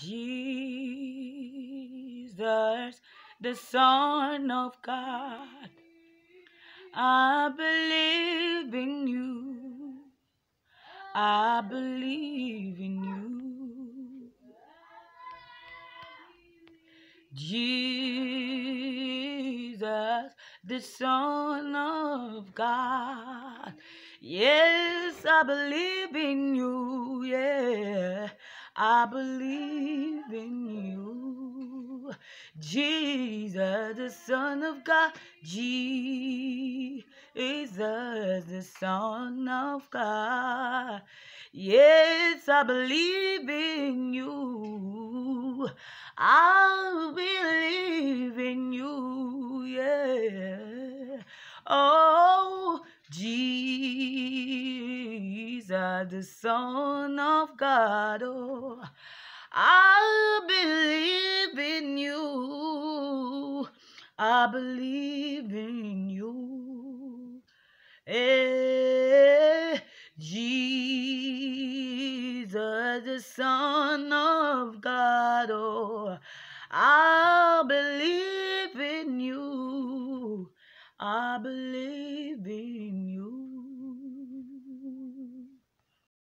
Jesus, the Son of God. I believe in you. I believe in you. Jesus, the Son of God. Yes, I believe in you. I believe in you. Jesus, the Son of God. Jesus, the Son of God. Yes, I believe in you. I believe in you. Yeah. Oh, Jesus. Jesus, the Son of God. Oh, I believe in you. I believe in you. Hey, eh, Jesus, the Son of God. Oh, I believe in you. I believe in you.